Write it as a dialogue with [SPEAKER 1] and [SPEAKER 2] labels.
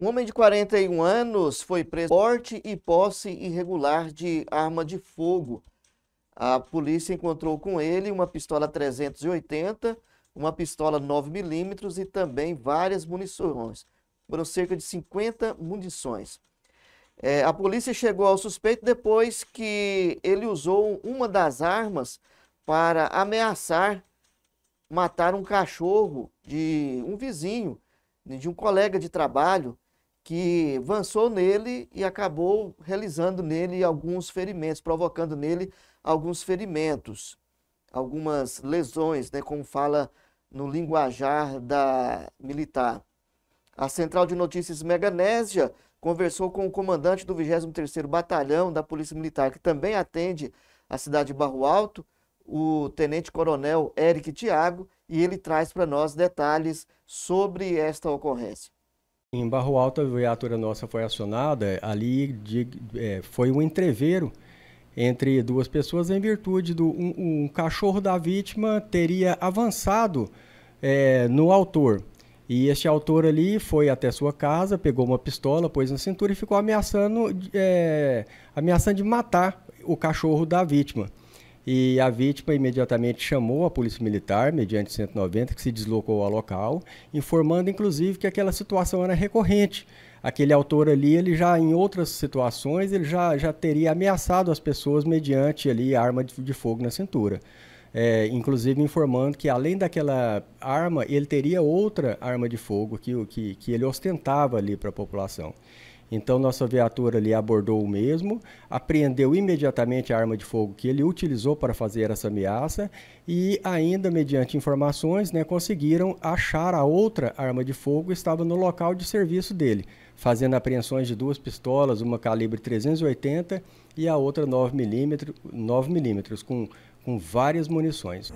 [SPEAKER 1] Um homem de 41 anos foi preso por porte e posse irregular de arma de fogo. A polícia encontrou com ele uma pistola 380, uma pistola 9mm e também várias munições. Foram cerca de 50 munições. É, a polícia chegou ao suspeito depois que ele usou uma das armas para ameaçar matar um cachorro de um vizinho, né, de um colega de trabalho, que avançou nele e acabou realizando nele alguns ferimentos, provocando nele alguns ferimentos, algumas lesões, né, como fala no linguajar da militar. A Central de Notícias Meganésia conversou com o comandante do 23º Batalhão da Polícia Militar, que também atende a cidade de Barro Alto, o Tenente Coronel Eric Tiago, e ele traz para nós detalhes sobre esta ocorrência.
[SPEAKER 2] Em Barro Alto, a viatura nossa foi acionada, ali de, é, foi um entreveiro entre duas pessoas em virtude do um, um cachorro da vítima teria avançado é, no autor. E este autor ali foi até sua casa, pegou uma pistola, pôs na cintura e ficou ameaçando, é, ameaçando de matar o cachorro da vítima. E a vítima imediatamente chamou a polícia militar, mediante 190, que se deslocou ao local, informando inclusive que aquela situação era recorrente. Aquele autor ali, ele já em outras situações, ele já, já teria ameaçado as pessoas mediante ali arma de, de fogo na cintura é, inclusive informando que além daquela arma, ele teria outra arma de fogo que, que, que ele ostentava ali para a população. Então, nossa viatura ali abordou o mesmo, apreendeu imediatamente a arma de fogo que ele utilizou para fazer essa ameaça e, ainda mediante informações, né, conseguiram achar a outra arma de fogo que estava no local de serviço dele, fazendo apreensões de duas pistolas, uma calibre 380 e a outra 9mm, 9mm com com várias munições.